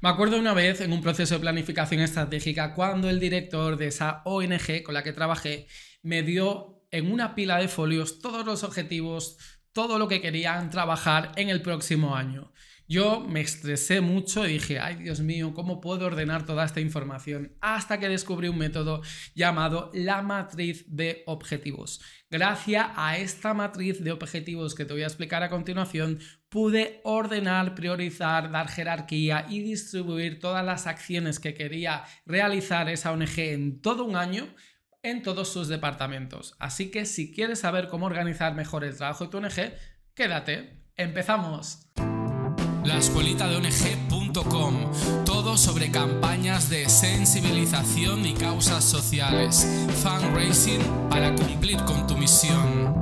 Me acuerdo una vez en un proceso de planificación estratégica cuando el director de esa ONG con la que trabajé me dio en una pila de folios todos los objetivos, todo lo que querían trabajar en el próximo año. Yo me estresé mucho y dije, ay Dios mío, ¿cómo puedo ordenar toda esta información? Hasta que descubrí un método llamado la matriz de objetivos. Gracias a esta matriz de objetivos que te voy a explicar a continuación, pude ordenar, priorizar, dar jerarquía y distribuir todas las acciones que quería realizar esa ONG en todo un año en todos sus departamentos. Así que si quieres saber cómo organizar mejor el trabajo de tu ONG, quédate. ¡Empezamos! de ONG.com. todo sobre campañas de sensibilización y causas sociales, fundraising para cumplir con tu misión.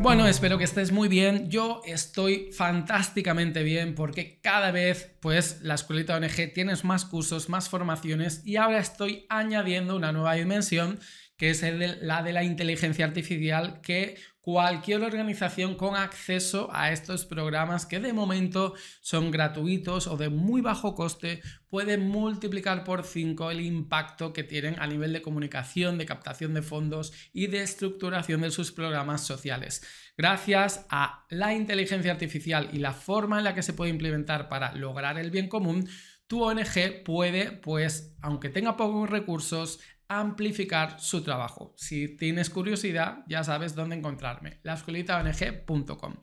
Bueno, espero que estés muy bien. Yo estoy fantásticamente bien porque cada vez, pues, la escuelita ONG tienes más cursos, más formaciones y ahora estoy añadiendo una nueva dimensión que es la de la inteligencia artificial que cualquier organización con acceso a estos programas que de momento son gratuitos o de muy bajo coste puede multiplicar por 5 el impacto que tienen a nivel de comunicación, de captación de fondos y de estructuración de sus programas sociales. Gracias a la inteligencia artificial y la forma en la que se puede implementar para lograr el bien común, tu ONG puede, pues, aunque tenga pocos recursos, amplificar su trabajo. Si tienes curiosidad, ya sabes dónde encontrarme, ong.com.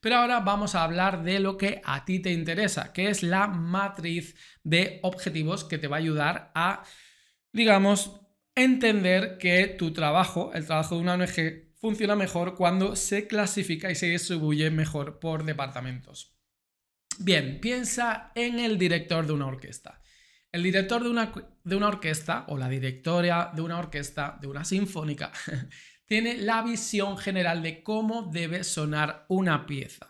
Pero ahora vamos a hablar de lo que a ti te interesa, que es la matriz de objetivos que te va a ayudar a, digamos, entender que tu trabajo, el trabajo de una ONG, funciona mejor cuando se clasifica y se distribuye mejor por departamentos. Bien, piensa en el director de una orquesta. El director de una, de una orquesta o la directora de una orquesta, de una sinfónica, tiene la visión general de cómo debe sonar una pieza.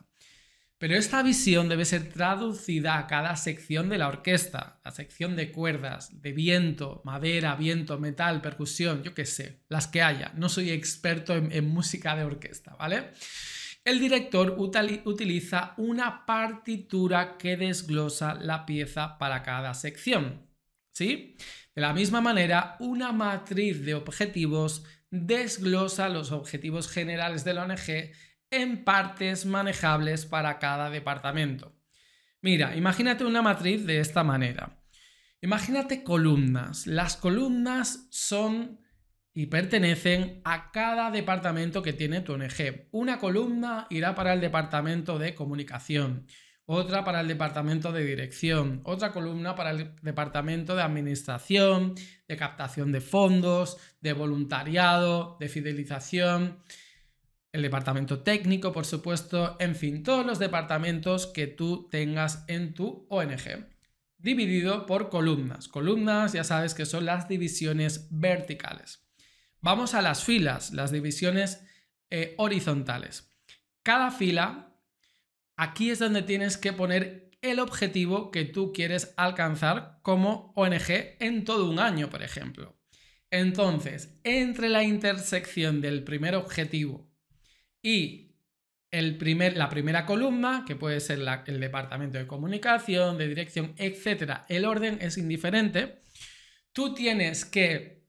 Pero esta visión debe ser traducida a cada sección de la orquesta, la sección de cuerdas, de viento, madera, viento, metal, percusión, yo qué sé, las que haya. No soy experto en música de orquesta, ¿vale? El director utiliza una partitura que desglosa la pieza para cada sección. ¿Sí? De la misma manera, una matriz de objetivos desglosa los objetivos generales de la ONG en partes manejables para cada departamento. Mira, imagínate una matriz de esta manera. Imagínate columnas. Las columnas son y pertenecen a cada departamento que tiene tu ONG. Una columna irá para el departamento de comunicación, otra para el departamento de dirección, otra columna para el departamento de administración, de captación de fondos, de voluntariado, de fidelización, el departamento técnico, por supuesto, en fin, todos los departamentos que tú tengas en tu ONG. Dividido por columnas. Columnas, ya sabes que son las divisiones verticales. Vamos a las filas, las divisiones eh, horizontales. Cada fila, aquí es donde tienes que poner el objetivo que tú quieres alcanzar como ONG en todo un año, por ejemplo. Entonces, entre la intersección del primer objetivo y el primer, la primera columna, que puede ser el departamento de comunicación, de dirección, etc., el orden es indiferente, tú tienes que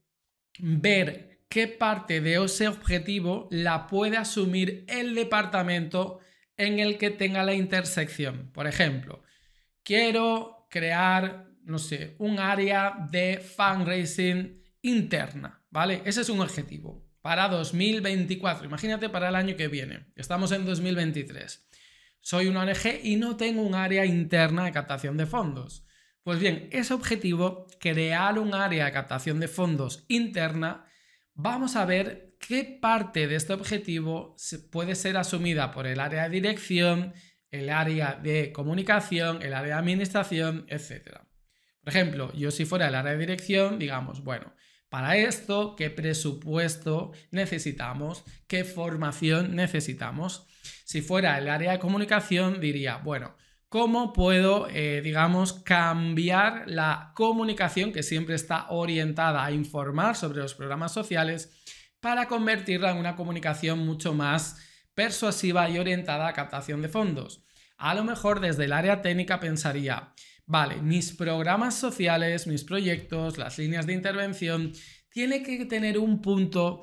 ver qué parte de ese objetivo la puede asumir el departamento en el que tenga la intersección. Por ejemplo, quiero crear, no sé, un área de fundraising interna, ¿vale? Ese es un objetivo para 2024. Imagínate para el año que viene. Estamos en 2023. Soy una ONG y no tengo un área interna de captación de fondos. Pues bien, ese objetivo, crear un área de captación de fondos interna, vamos a ver qué parte de este objetivo puede ser asumida por el área de dirección, el área de comunicación, el área de administración, etc. Por ejemplo, yo si fuera el área de dirección, digamos, bueno, para esto, ¿qué presupuesto necesitamos? ¿Qué formación necesitamos? Si fuera el área de comunicación, diría, bueno, cómo puedo, eh, digamos, cambiar la comunicación que siempre está orientada a informar sobre los programas sociales para convertirla en una comunicación mucho más persuasiva y orientada a captación de fondos. A lo mejor desde el área técnica pensaría, vale, mis programas sociales, mis proyectos, las líneas de intervención, tiene que tener un punto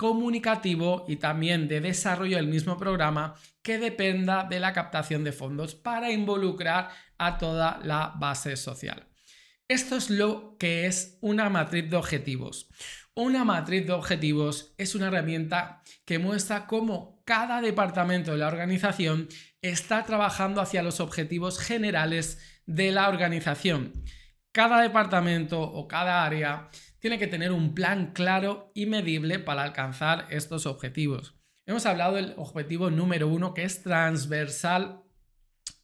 comunicativo y también de desarrollo del mismo programa que dependa de la captación de fondos para involucrar a toda la base social. Esto es lo que es una matriz de objetivos. Una matriz de objetivos es una herramienta que muestra cómo cada departamento de la organización está trabajando hacia los objetivos generales de la organización. Cada departamento o cada área tiene que tener un plan claro y medible para alcanzar estos objetivos. Hemos hablado del objetivo número uno que es transversal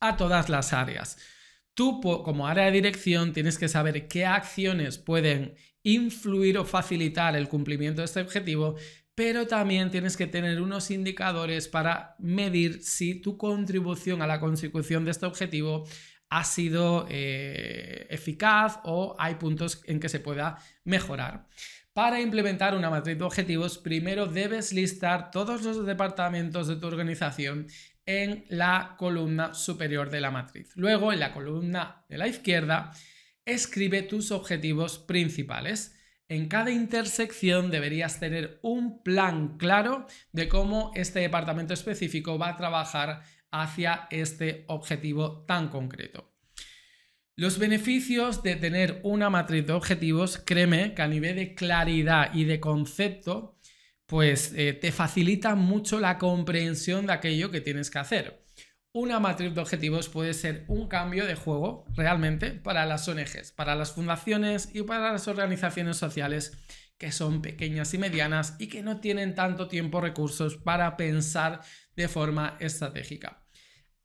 a todas las áreas. Tú como área de dirección tienes que saber qué acciones pueden influir o facilitar el cumplimiento de este objetivo, pero también tienes que tener unos indicadores para medir si tu contribución a la consecución de este objetivo ha sido eh, eficaz o hay puntos en que se pueda mejorar. Para implementar una matriz de objetivos, primero debes listar todos los departamentos de tu organización en la columna superior de la matriz. Luego, en la columna de la izquierda, escribe tus objetivos principales. En cada intersección deberías tener un plan claro de cómo este departamento específico va a trabajar hacia este objetivo tan concreto. Los beneficios de tener una matriz de objetivos, créeme que a nivel de claridad y de concepto, pues eh, te facilita mucho la comprensión de aquello que tienes que hacer. Una matriz de objetivos puede ser un cambio de juego realmente para las ONGs, para las fundaciones y para las organizaciones sociales que son pequeñas y medianas y que no tienen tanto tiempo o recursos para pensar de forma estratégica.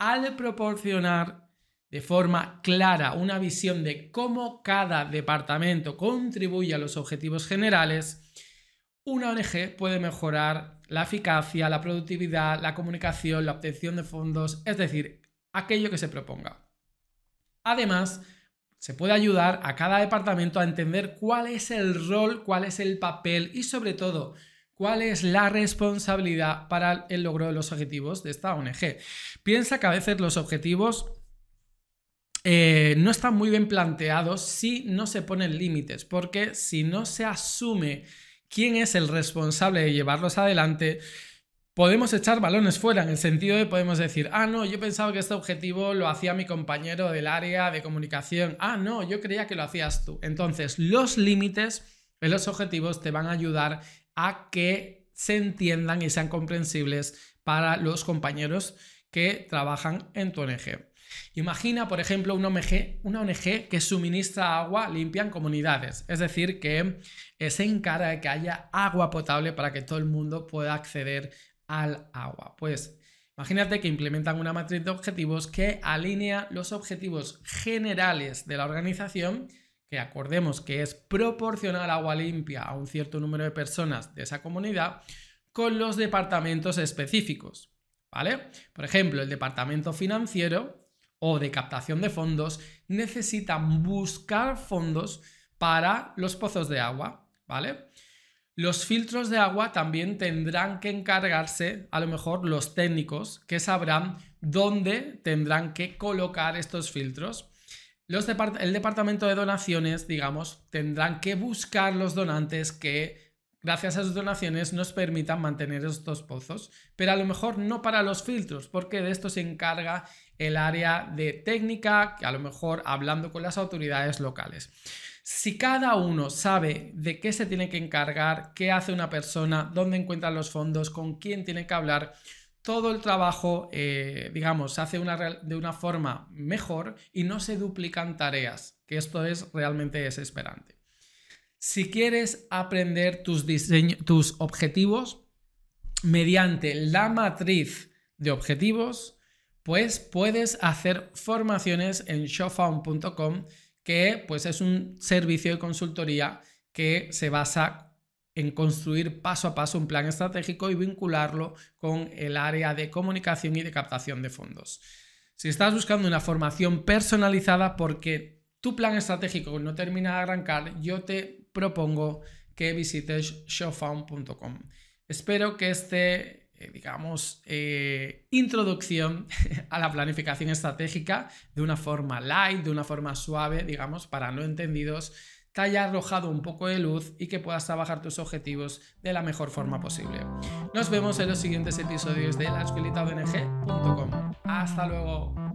Al proporcionar de forma clara una visión de cómo cada departamento contribuye a los objetivos generales, una ONG puede mejorar la eficacia, la productividad, la comunicación, la obtención de fondos, es decir, aquello que se proponga. Además, se puede ayudar a cada departamento a entender cuál es el rol, cuál es el papel y sobre todo cuál es la responsabilidad para el logro de los objetivos de esta ONG. Piensa que a veces los objetivos eh, no están muy bien planteados si no se ponen límites, porque si no se asume quién es el responsable de llevarlos adelante, podemos echar balones fuera, en el sentido de podemos decir, ah, no, yo pensaba que este objetivo lo hacía mi compañero del área de comunicación, ah, no, yo creía que lo hacías tú. Entonces, los límites en los objetivos te van a ayudar a que se entiendan y sean comprensibles para los compañeros que trabajan en tu ONG. Imagina, por ejemplo, una ONG, una ONG que suministra agua limpia en comunidades, es decir, que eh, se encarga de que haya agua potable para que todo el mundo pueda acceder al agua. Pues imagínate que implementan una matriz de objetivos que alinea los objetivos generales de la organización que acordemos que es proporcionar agua limpia a un cierto número de personas de esa comunidad, con los departamentos específicos, ¿vale? Por ejemplo, el departamento financiero o de captación de fondos necesitan buscar fondos para los pozos de agua, ¿vale? Los filtros de agua también tendrán que encargarse, a lo mejor, los técnicos que sabrán dónde tendrán que colocar estos filtros el departamento de donaciones, digamos, tendrán que buscar los donantes que, gracias a sus donaciones, nos permitan mantener estos pozos, pero a lo mejor no para los filtros, porque de esto se encarga el área de técnica, que a lo mejor hablando con las autoridades locales. Si cada uno sabe de qué se tiene que encargar, qué hace una persona, dónde encuentran los fondos, con quién tiene que hablar, todo el trabajo, eh, digamos, se hace de una forma mejor y no se duplican tareas, que esto es realmente desesperante. Si quieres aprender tus, tus objetivos mediante la matriz de objetivos, pues puedes hacer formaciones en showfound.com, que pues es un servicio de consultoría que se basa en construir paso a paso un plan estratégico y vincularlo con el área de comunicación y de captación de fondos. Si estás buscando una formación personalizada porque tu plan estratégico no termina de arrancar, yo te propongo que visites showfound.com. Espero que este, eh, digamos, eh, introducción a la planificación estratégica de una forma light, de una forma suave, digamos, para no entendidos, te haya arrojado un poco de luz y que puedas trabajar tus objetivos de la mejor forma posible. Nos vemos en los siguientes episodios de laescuelitaodng.com. Hasta luego.